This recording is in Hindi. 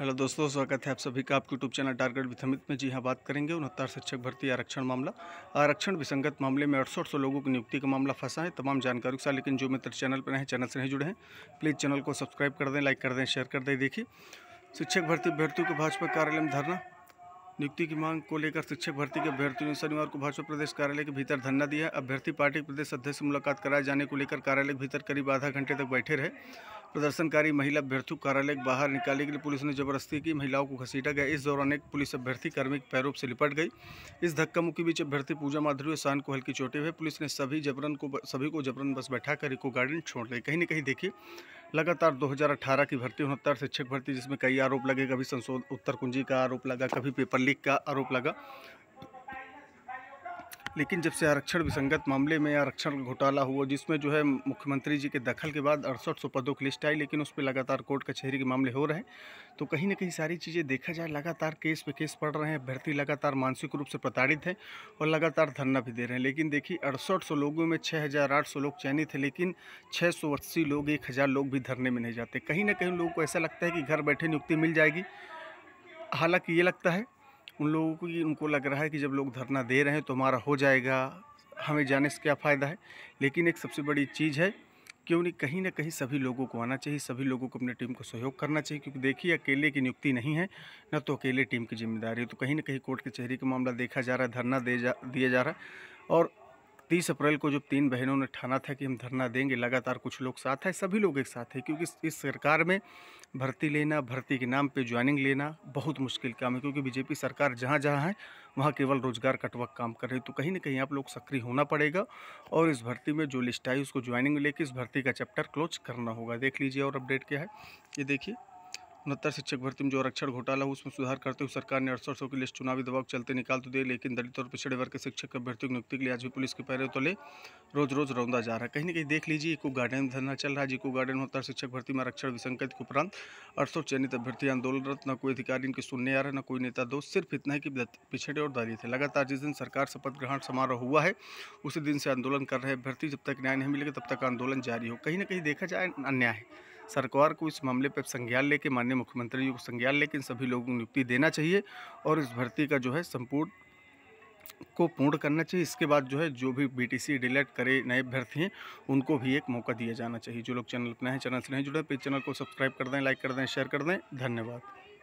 हेलो दोस्तों स्वागत है आप सभी का आपके यूट्यूब चैनल टारगेट विथमित में जी हाँ बात करेंगे उनहत्तर शिक्षक भर्ती आरक्षण मामला आरक्षण विसंगत मामले में अड़सठ सौ लोगों की नियुक्ति का मामला फंसा है तमाम जानकारी के साथ लेकिन जो मित्र चैनल पर हैं चैनल से नहीं जुड़े हैं प्लीज़ चैनल को सब्सक्राइब कर दें लाइक कर दें शेयर कर दें देखिए शिक्षक भर्ती अभ्यर्थियों को भाजपा कार्यालय में धरना नियुक्ति की मांग को लेकर शिक्षक भर्ती के अभ्यर्थियों ने शनिवार को भाजपा प्रदेश कार्यालय के भीतर धरना दिया अभ्यर्थी पार्टी प्रदेश अध्यक्ष से मुलाकात कराए जाने को लेकर कार्यालय के भीतर करीब आधा घंटे तक बैठे रहे प्रदर्शनकारी महिला अभ्यर्थियों कार्यालय के बाहर निकालने के लिए पुलिस ने जबरदस्ती की महिलाओं को घसीटा गया इस दौरान एक पुलिस अभ्यर्थी कर्मी के पैरों से लिपट गई इस धक्का मुक्की बीच अभ्यर्थी पूजा माधुरी और शान को हल्की चोटें हुए पुलिस ने सभी जबरन को सभी को जबरन बस बैठा कर इको गार्डन छोड़ गई कहीं ना कहीं देखिए लगातार 2018 की भर्ती उनहत्तर शिक्षक भर्ती जिसमें कई आरोप लगे कभी संशोध उत्तर कुंजी का आरोप लगा कभी पेपर लीक का आरोप लगा लेकिन जब से आरक्षण विसंगत मामले में आरक्षण घोटाला हुआ जिसमें जो है मुख्यमंत्री जी के दखल के बाद अड़सठ सौ पदों की लिस्ट आई लेकिन उस पर लगातार कोर्ट कचहरी के मामले हो रहे हैं तो कहीं ना कहीं सारी चीज़ें देखा जाए लगातार केस पे केस पड़ रहे हैं अभ्यर्थी लगातार मानसिक रूप से प्रताड़ित है और लगातार धरना भी दे रहे हैं लेकिन देखिए अड़सठ लोगों में छः लोग चयनित हैं लेकिन छः लोग एक लोग भी धरने में नहीं जाते कहीं ना कहीं लोगों को ऐसा लगता है कि घर बैठे नियुक्ति मिल जाएगी हालांकि ये लगता है उन लोगों को ये उनको लग रहा है कि जब लोग धरना दे रहे हैं तो हमारा हो जाएगा हमें जाने से क्या फ़ायदा है लेकिन एक सबसे बड़ी चीज़ है कि उन्हें कहीं ना कहीं सभी लोगों को आना चाहिए सभी लोगों को अपने टीम को सहयोग करना चाहिए क्योंकि देखिए अकेले की नियुक्ति नहीं है न तो अकेले टीम की जिम्मेदारी है तो कहीं ना कहीं कोर्ट के चेहरे का मामला देखा जा रहा है धरना दे जा दिया जा रहा है और तीस अप्रैल को जब तीन बहनों ने ठाना था कि हम धरना देंगे लगातार कुछ लोग साथ हैं सभी लोग एक साथ हैं क्योंकि इस सरकार में भर्ती लेना भर्ती के नाम पे ज्वाइनिंग लेना बहुत मुश्किल काम है क्योंकि बीजेपी सरकार जहाँ जहाँ है वहाँ केवल रोजगार कटवा काम कर रही तो कहीं ना कहीं आप लोग सक्रिय होना पड़ेगा और इस भर्ती में जो लिस्ट आई उसको ज्वाइनिंग लेके इस भर्ती का चैप्टर क्लोज करना होगा देख लीजिए और अपडेट क्या है ये देखिए उनहत्तर शिक्षक भर्ती में जो आरक्षण घोटाला उसमें सुधार करते हुए सरकार ने अड़सठ सौ की लिस्ट चुनावी दबाव चलते निकाल तो दे लेकिन दलित और पिछड़े वर्ग के शिक्षक अभ्यर्थियों की नियुक्ति के लिए आज भी पुलिस के पैरों तले रोज रोज रौंदा जा रहा है कहीं ना कहीं देख लीजिए इको गार्डन धरना चल रहा है जिको गार्डन उनहत्तर शिक्षक भर्ती में आरक्षण विसंकत के उपरांत अड़सठ चयनित अभ्यर्थी आंदोलनरत न कोई अधिकारी इनकी सुनने आ रहा है न कोई नेता दोष सिर्फ इतना है कि पिछड़े और दलित है लगातार जिस दिन सरकार शपथ ग्रहण समारोह हुआ है उसी दिन से आंदोलन कर रहे अभ्यर्थी जब तक न्याय नहीं मिलेगा तब तक आंदोलन जारी हो कहीं ना कहीं देखा जाए अन्याय सरकार को इस मामले पर संज्ञान लेके माननीय मुख्यमंत्री जी को संज्ञान लेके इन सभी लोगों को नियुक्ति देना चाहिए और इस भर्ती का जो है संपूर्ण को पूर्ण करना चाहिए इसके बाद जो है जो भी बीटीसी डिलेट करे नए अभ्यर्थी हैं उनको भी एक मौका दिया जाना चाहिए जो लोग चैनल अपना है चैनल से नहीं जुड़े प्लीज़ तो चैनल को सब्सक्राइब कर दें लाइक कर दें शेयर कर दें धन्यवाद